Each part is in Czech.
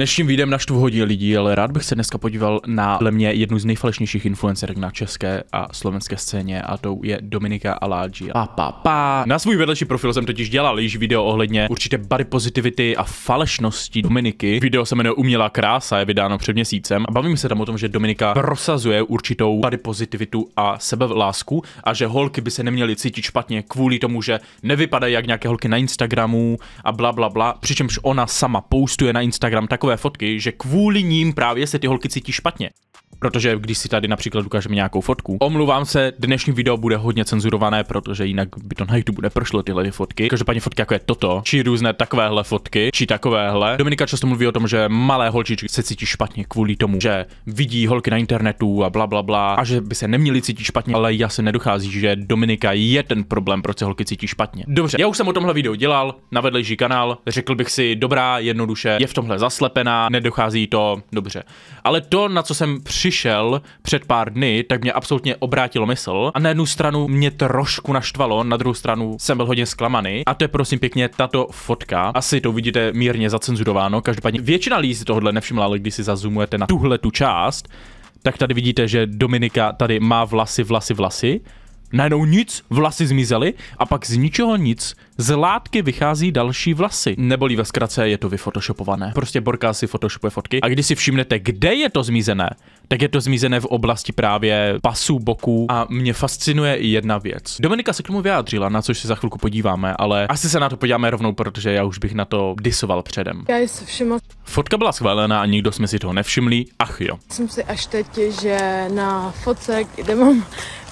Dnešním videem naštvu hodně lidí, ale rád bych se dneska podíval na dle mě jednu z nejfalešnějších influencerek na české a slovenské scéně a tou je Dominika Alágia. Pa, pa, pa. Na svůj vedlejší profil jsem totiž dělal již video ohledně určité body positivity a falešnosti Dominiky. Video se jmenuje Umělá krása, je vydáno před měsícem a bavím se tam o tom, že Dominika prosazuje určitou body pozitivitu a sebevlásku, a že holky by se neměly cítit špatně kvůli tomu, že nevypadají jak nějaké holky na Instagramu a bla, bla, bla, přičemž ona sama postuje na Instagram takové takové fotky, že kvůli ním právě se ty holky cítí špatně protože když si tady například ukážeme nějakou fotku, omluvám se, dnešní video bude hodně cenzurované, protože jinak by to na YouTube neprošlo tyhle ty fotky. Každopádně fotky jako je toto, či různé takovéhle fotky, či takovéhle. Dominika často mluví o tom, že malé holčičky se cítí špatně kvůli tomu, že vidí holky na internetu a bla bla bla a že by se neměli cítit špatně, ale já se nedochází, že Dominika je ten problém, proč se holky cítí špatně. Dobře, já už jsem o tomhle video dělal na vedlejší kanál, řekl bych si, dobrá, jednoduše, je v tomhle zaslepená, nedochází to, dobře. Ale to, na co jsem přišel, přišel před pár dny, tak mě absolutně obrátilo mysl. A na jednu stranu mě trošku naštvalo, na druhou stranu jsem byl hodně zklamaný. A to je prosím pěkně tato fotka. Asi to vidíte mírně zacenzurováno. Každopádně většina lidí si tohle nevšimla, ale když si zazumujete na tuhle tu část, tak tady vidíte, že Dominika tady má vlasy, vlasy, vlasy najednou nic, vlasy zmizely a pak z ničeho nic z látky vychází další vlasy. Nebolí ve zkratce je to vyfotoshopované. Prostě Borka si photoshopuje fotky a když si všimnete, kde je to zmizené, tak je to zmizené v oblasti právě pasů, boků a mě fascinuje i jedna věc. Dominika se k tomu vyjádřila, na což se za chvilku podíváme, ale asi se na to podíváme rovnou, protože já už bych na to disoval předem. Já jsem všiml. Fotka byla schválená a nikdo jsme si toho nevšimli, ach jo. Jsem si až teď, že na fotce, kde mám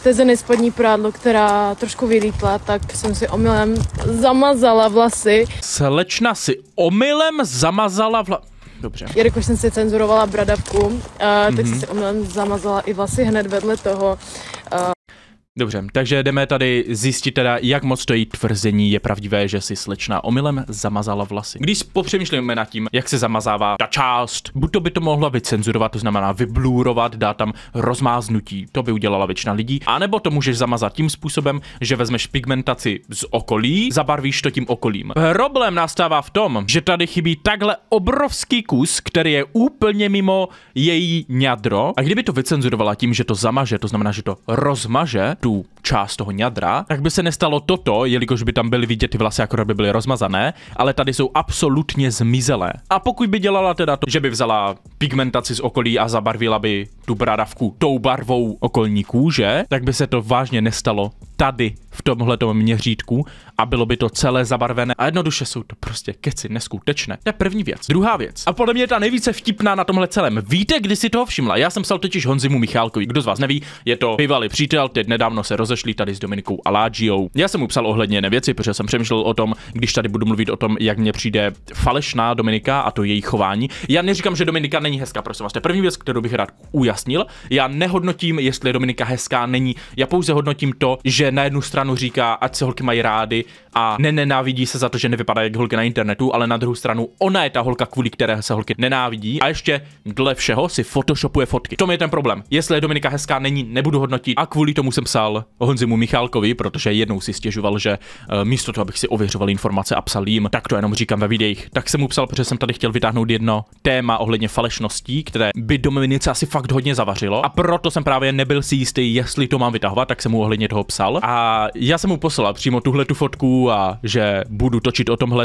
tezeny spodní prádlo, která trošku vylítla, tak jsem si omylem zamazala vlasy. Slečna si omylem zamazala vlasy. Dobře. Jelikož jsem si cenzurovala bradavku, uh, mm-hmm. tak jsem mhm. si omylem zamazala i vlasy hned vedle toho. Uh, Dobře, takže jdeme tady zjistit teda, jak moc to její tvrzení je pravdivé, že si slečna omylem zamazala vlasy. Když popřemýšlíme nad tím, jak se zamazává ta část, buď to by to mohla vycenzurovat, to znamená vyblurovat, dát tam rozmáznutí, to by udělala většina lidí, anebo to můžeš zamazat tím způsobem, že vezmeš pigmentaci z okolí, zabarvíš to tím okolím. Problém nastává v tom, že tady chybí takhle obrovský kus, který je úplně mimo její ňadro. A kdyby to vycenzurovala tím, že to zamaže, to znamená, že to rozmaže, tu Peru. část toho ňadra, tak by se nestalo toto, jelikož by tam byly vidět ty vlasy, akorát by byly rozmazané, ale tady jsou absolutně zmizelé. A pokud by dělala teda to, že by vzala pigmentaci z okolí a zabarvila by tu bradavku tou barvou okolní kůže, tak by se to vážně nestalo tady v tomhletom měřítku a bylo by to celé zabarvené. A jednoduše jsou to prostě keci neskutečné. To je první věc. Druhá věc. A podle mě je ta nejvíce vtipná na tomhle celém. Víte, kdy si toho všimla? Já jsem psal totiž Honzimu Michálkovi. Kdo z vás neví, je to bývalý přítel, teď nedávno se rozešel sešli tady s Dominikou Alagiou. Já jsem mu psal ohledně jedné věci, protože jsem přemýšlel o tom, když tady budu mluvit o tom, jak mně přijde falešná Dominika a to její chování. Já neříkám, že Dominika není hezká, prosím vás, to je první věc, kterou bych rád ujasnil. Já nehodnotím, jestli Dominika hezká není. Já pouze hodnotím to, že na jednu stranu říká, ať se holky mají rády a nenávidí se za to, že nevypadá jak holky na internetu, ale na druhou stranu ona je ta holka, kvůli které se holky nenávidí a ještě dle všeho si photoshopuje fotky. To je ten problém. Jestli je Dominika hezká není, nebudu hodnotit a kvůli tomu jsem psal Honzimu Michálkovi, protože jednou si stěžoval, že eh, místo toho, abych si ověřoval informace a psal jim, tak to jenom říkám ve videích. Tak jsem mu psal, protože jsem tady chtěl vytáhnout jedno téma ohledně falešností, které by Dominice asi fakt hodně zavařilo. A proto jsem právě nebyl si jistý, jestli to mám vytahovat, tak jsem mu ohledně toho psal. A já jsem mu poslal přímo tuhle tu fotku a že budu točit o tom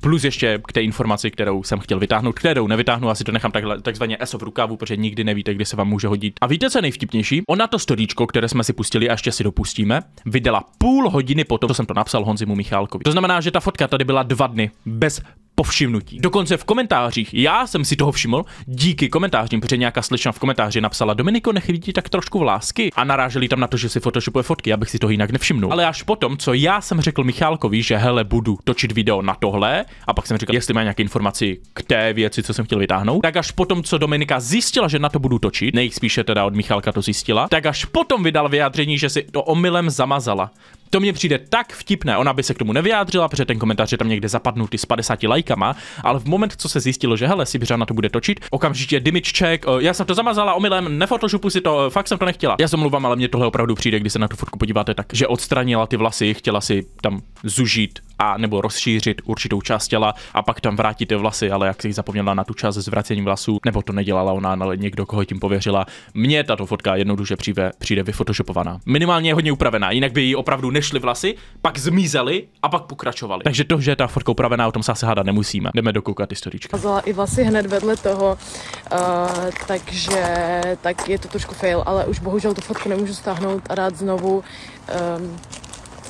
plus ještě k té informaci, kterou jsem chtěl vytáhnout, kterou nevytáhnu, asi to nechám takhle, takzvaně eso v rukávu, protože nikdy nevíte, kdy se vám může hodit. A víte, co je nejvtipnější? Ona to storíčko, které jsme si pustili a ještě si do pustíme, vydala půl hodiny po tom, co jsem to napsal Honzimu Michálkovi. To znamená, že ta fotka tady byla dva dny bez povšimnutí. Dokonce v komentářích, já jsem si toho všiml, díky komentářím, protože nějaká slečna v komentáři napsala Dominiko, nech tak trošku vlásky a naráželi tam na to, že si photoshopuje fotky, abych si to jinak nevšimnul. Ale až potom, co já jsem řekl Michálkovi, že hele, budu točit video na tohle, a pak jsem řekl, jestli má nějaké informaci k té věci, co jsem chtěl vytáhnout, tak až potom, co Dominika zjistila, že na to budu točit, nejspíše teda od Michálka to zjistila, tak až potom vydal vyjádření, že si to omylem zamazala, to mně přijde tak vtipné, ona by se k tomu nevyjádřila, protože ten komentář je tam někde zapadnutý s 50 lajkama, ale v moment, co se zjistilo, že hele, na to bude točit, okamžitě dimičček, eh, já jsem to zamazala omylem, nefotoshopu si to, eh, fakt jsem to nechtěla. Já se mluvám, ale mě tohle opravdu přijde, když se na tu fotku podíváte, tak že odstranila ty vlasy, chtěla si tam zužít a nebo rozšířit určitou část těla a pak tam vrátíte vlasy, ale jak si zapomněla na tu část s vracením vlasů, nebo to nedělala ona, ale někdo, koho tím pověřila. Mně tato fotka jednoduše přijde, přijde vyfotoshopovaná. Minimálně je hodně upravená, jinak by jí opravdu nešly vlasy, pak zmizely a pak pokračovaly. Takže to, že je ta fotka upravená, o tom se asi hádat nemusíme. Jdeme dokoukat historičky. Zala i vlasy hned vedle toho, uh, takže tak je to trošku fail, ale už bohužel tu fotku nemůžu stáhnout a rád znovu. Um,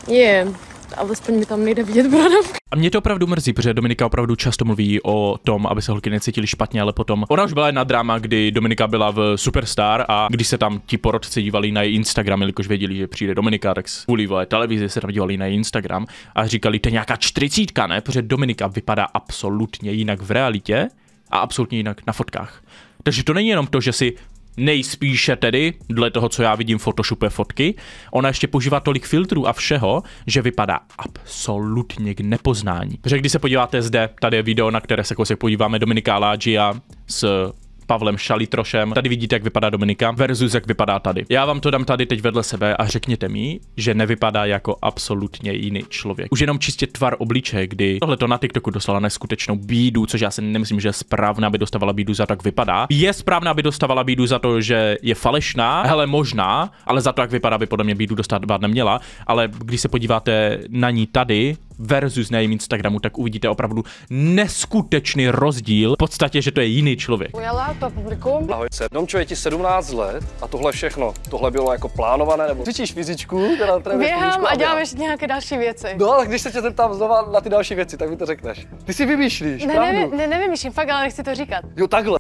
je, yeah alespoň mi tam nejde vidět bradavky. A mě to opravdu mrzí, protože Dominika opravdu často mluví o tom, aby se holky necítily špatně, ale potom. Ona už byla na dráma, kdy Dominika byla v Superstar a když se tam ti porodci dívali na její Instagram, jelikož věděli, že přijde Dominika, tak z kvůli televizi se tam dívali na její Instagram a říkali, to je nějaká čtyřicítka, ne? Protože Dominika vypadá absolutně jinak v realitě a absolutně jinak na fotkách. Takže to není jenom to, že si Nejspíše tedy, dle toho, co já vidím Photoshope fotky, ona ještě používá tolik filtrů a všeho, že vypadá absolutně k nepoznání. Protože když se podíváte zde, tady je video, na které se kousek podíváme Dominika Aládžia s Pavlem Šalitrošem. Tady vidíte, jak vypadá Dominika versus jak vypadá tady. Já vám to dám tady teď vedle sebe a řekněte mi, že nevypadá jako absolutně jiný člověk. Už jenom čistě tvar obličeje, kdy tohle to na TikToku dostala neskutečnou bídu, což já si nemyslím, že je správná, aby dostávala bídu za to, jak vypadá. Je správná, aby dostávala bídu za to, že je falešná, hele možná, ale za to, jak vypadá, by podle mě bídu dostat neměla. Ale když se podíváte na ní tady, versus na jejím Instagramu, tak uvidíte opravdu neskutečný rozdíl. V podstatě, že to je jiný člověk. Ujala to publikum. Ahoj, je ti 17 let a tohle všechno, tohle bylo jako plánované, nebo cvičíš fyzičku, teda Běhám a dělám ještě nějaké další věci. No, ale když se tě zeptám znova na ty další věci, tak mi to řekneš. Ty si vymýšlíš, ne, nevy, Ne, nevymýšlím, fakt, ale nechci to říkat. Jo, takhle.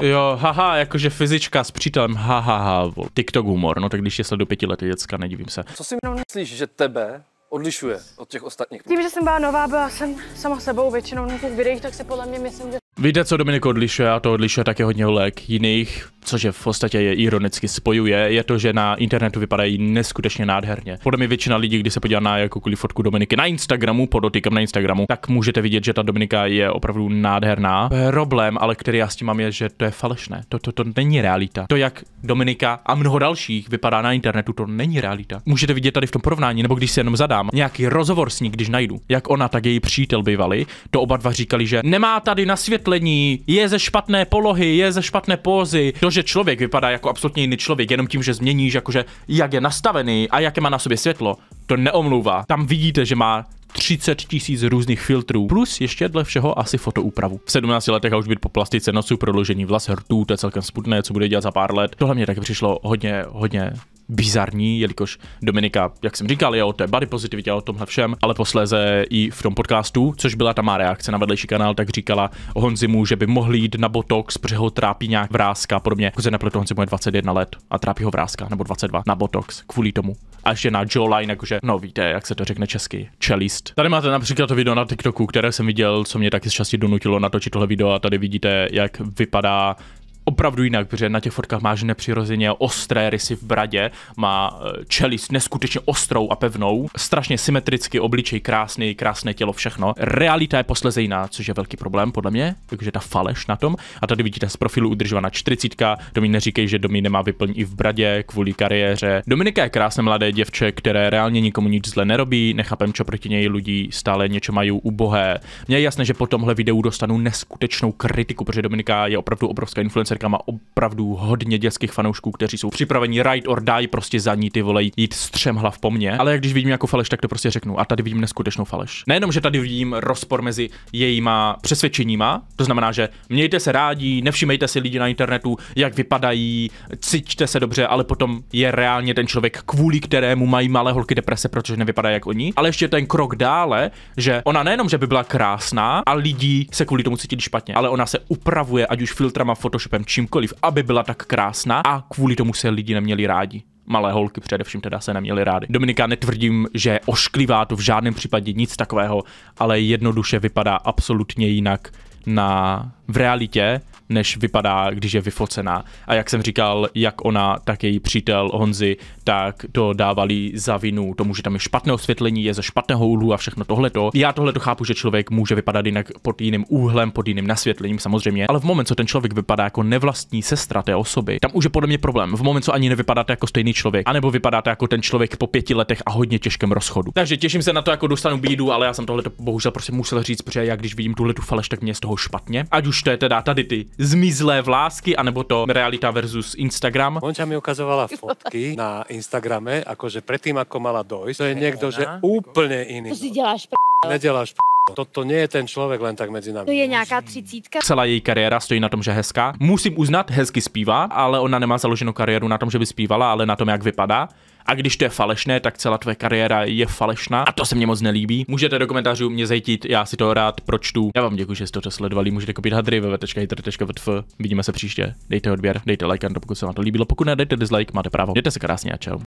Jo, haha, jakože fyzička s přítelem, haha, ha, ha, TikTok humor, no tak když je do pěti lety děcka, nedivím se. Co si myslíš, že tebe odlišuje od těch ostatních? Tím, že jsem byla nová, byla jsem sama sebou většinou na těch videích, tak se podle mě myslím, že Víte, co Dominik odlišuje, a to odlišuje také hodně lék jiných, což je v podstatě je ironicky spojuje, je to, že na internetu vypadají neskutečně nádherně. Podle mě většina lidí, když se podívá na jakoukoliv fotku Dominiky na Instagramu, podotýkám na Instagramu, tak můžete vidět, že ta Dominika je opravdu nádherná. Problém, ale který já s tím mám, je, že to je falešné. To, to, to není realita. To, jak Dominika a mnoho dalších vypadá na internetu, to není realita. Můžete vidět tady v tom porovnání, nebo když si jenom zadám nějaký rozhovor s ní, když najdu, jak ona, tak její přítel bývali, to oba dva říkali, že nemá tady na světě přeteplení, je ze špatné polohy, je ze špatné pózy. To, že člověk vypadá jako absolutně jiný člověk, jenom tím, že změníš, jakože jak je nastavený a jaké má na sobě světlo, to neomlouvá. Tam vidíte, že má 30 tisíc různých filtrů, plus ještě dle všeho asi fotoúpravu. V 17 letech a už být po plastice nosu, prodloužení vlas, hrtů, to je celkem sputné, co bude dělat za pár let. Tohle mě taky přišlo hodně, hodně bizarní, jelikož Dominika, jak jsem říkal, je o té body pozitivitě o tomhle všem, ale posléze i v tom podcastu, což byla ta má reakce na vedlejší kanál, tak říkala o Honzimu, že by mohl jít na botox, protože ho trápí nějak vrázka a podobně. Jako se nepletu, Honzimu je 21 let a trápí ho vrázka, nebo 22 na botox, kvůli tomu. A ještě na jawline, jakože, no víte, jak se to řekne česky, čelist. Tady máte například to video na TikToku, které jsem viděl, co mě taky z časti donutilo natočit tohle video a tady vidíte, jak vypadá opravdu jinak, protože na těch fotkách máš nepřirozeně ostré rysy v bradě, má eh, čelist neskutečně ostrou a pevnou, strašně symetricky obličej krásný, krásné tělo, všechno. Realita je posleze jiná, což je velký problém podle mě, takže ta faleš na tom. A tady vidíte z profilu udržovaná 40, domí neříkej, že domí nemá vyplň i v bradě kvůli kariéře. Dominika je krásné mladé děvče, které reálně nikomu nic zle nerobí, nechápem, co proti něj lidi stále něco mají ubohé. Mně je jasné, že po tomhle videu dostanu neskutečnou kritiku, protože Dominika je opravdu obrovská influence koncertka má opravdu hodně dětských fanoušků, kteří jsou připraveni ride or die prostě za ní ty volej jít střem hlav po mně. Ale jak když vidím jako faleš, tak to prostě řeknu. A tady vidím neskutečnou faleš. Nejenom, že tady vidím rozpor mezi jejíma přesvědčeníma, to znamená, že mějte se rádi, nevšímejte si lidi na internetu, jak vypadají, cítíte se dobře, ale potom je reálně ten člověk, kvůli kterému mají malé holky deprese, protože nevypadá jak oni. Ale ještě ten krok dále, že ona nejenom, že by byla krásná a lidi se kvůli tomu cítili špatně, ale ona se upravuje, ať už filtrama, photoshopem, humorem, čímkoliv, aby byla tak krásná a kvůli tomu se lidi neměli rádi malé holky především teda se neměly rády. Dominika netvrdím, že je ošklivá, to v žádném případě nic takového, ale jednoduše vypadá absolutně jinak na v realitě než vypadá, když je vyfocená. A jak jsem říkal, jak ona, tak její přítel Honzi, tak to dávali za vinu tomu, že tam je špatné osvětlení, je ze špatného úhlu a všechno tohleto. Já tohle to chápu, že člověk může vypadat jinak pod jiným úhlem, pod jiným nasvětlením samozřejmě, ale v moment, co ten člověk vypadá jako nevlastní sestra té osoby, tam už je podle mě problém. V moment, co ani nevypadáte jako stejný člověk, anebo vypadáte jako ten člověk po pěti letech a hodně těžkém rozchodu. Takže těším se na to, jako dostanu bídu, ale já jsem tohle bohužel prostě musel říct, protože já když vidím tuhle tu faleš, tak mě z toho špatně. Ať už to je teda tady ty zmizlé vlásky, anebo to realita versus Instagram. Monča mi ukazovala fotky na Instagrame, akože predtým, ako mala dojsť, to je niekto, že úplne iný. To si děláš p***. Neděláš p***. Toto nie je ten člověk len tak mezi námi. To je nějaká třicítka. Celá její kariéra stojí na tom, že hezká. Musím uznat, hezky zpívá, ale ona nemá založenou kariéru na tom, že by zpívala, ale na tom, jak vypadá. A když to je falešné, tak celá tvoje kariéra je falešná. A to se mně moc nelíbí. Můžete do komentářů mě zajít, já si to rád pročtu. Já vám děkuji, že jste to sledovali. Můžete kopit hadry www.hater.vtf. Vidíme se příště. Dejte odběr, dejte like, pokud se vám to líbilo. Pokud ne, dejte dislike, máte právo. Mějte se krásně a čau.